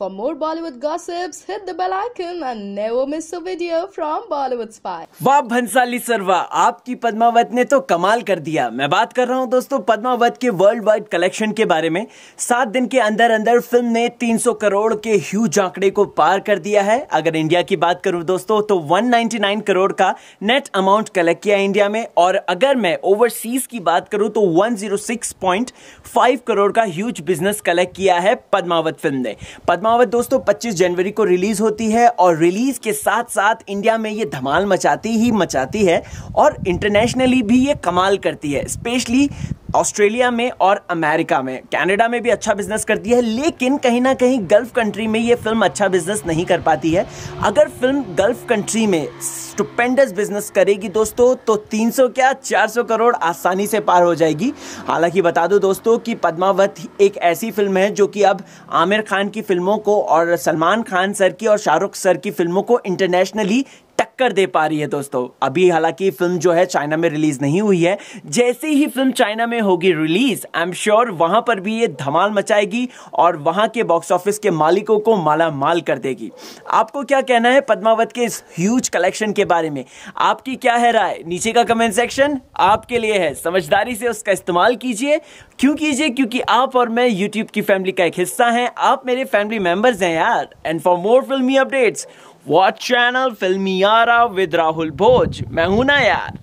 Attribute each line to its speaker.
Speaker 1: For more Bollywood gossips, hit the bell icon and never miss a video from Bollywood Spy. वाह भंसाली सरवा आपकी पद्मावत ने तो कमाल कर दिया मैं बात कर रहा हूँ दोस्तों पद्मावत के वर्ल्ड वाइड कलेक्शन के बारे में सात दिन के अंदर अंदर फिल्म ने 300 करोड़ के ह्यूज आंकड़े को पार कर दिया है अगर इंडिया की बात करूँ दोस्तों तो 199 करोड़ का नेट अमाउंट कलेक्ट किया इंडिया में और अगर मैं ओवरसीज की बात करूँ तो वन करोड़ का ह्यूज बिजनेस कलेक्ट किया है पदमावत फिल्म ने पद्मावत दोस्तों 25 जनवरी को रिलीज होती है और रिलीज के साथ साथ इंडिया में ये धमाल मचाती ही मचाती है और इंटरनेशनली भी ये कमाल करती है स्पेशली ऑस्ट्रेलिया में और अमेरिका में कनाडा में भी अच्छा बिजनेस करती है लेकिन कहीं ना कहीं गल्फ कंट्री में ये फिल्म अच्छा बिजनेस नहीं कर पाती है अगर फिल्म गल्फ कंट्री में स्टुपेंडस बिजनेस करेगी दोस्तों तो 300 क्या 400 करोड़ आसानी से पार हो जाएगी हालांकि बता दो दोस्तों कि पद्मावत एक ऐसी फिल्म है जो कि अब आमिर खान की फिल्मों को और सलमान खान सर की और शाहरुख सर की फिल्मों को इंटरनेशनली टक्कर दे पा रही है दोस्तों अभी हालांकि फिल्म जो है चाइना में रिलीज नहीं हुई है जैसे ही फिल्म चाइना में होगी रिलीज आई एम श्योर वहां पर भी ये धमाल मचाएगी और वहां के बॉक्स ऑफिस के मालिकों को माला माल कर देगी आपको क्या कहना है पद्मावत के इस ह्यूज कलेक्शन के बारे में आपकी क्या है राय नीचे का कमेंट सेक्शन आपके लिए है समझदारी से उसका इस्तेमाल कीजिए क्यों कीजिए क्योंकि आप और मैं यूट्यूब की फैमिली का एक हिस्सा है आप मेरे फैमिली मेंबर्स हैं यार एंड फॉर मोर फिल्मी अपडेट्स वॉच चैनल फिल्मी आरा विद राहुल भोज मैं हूं ना यार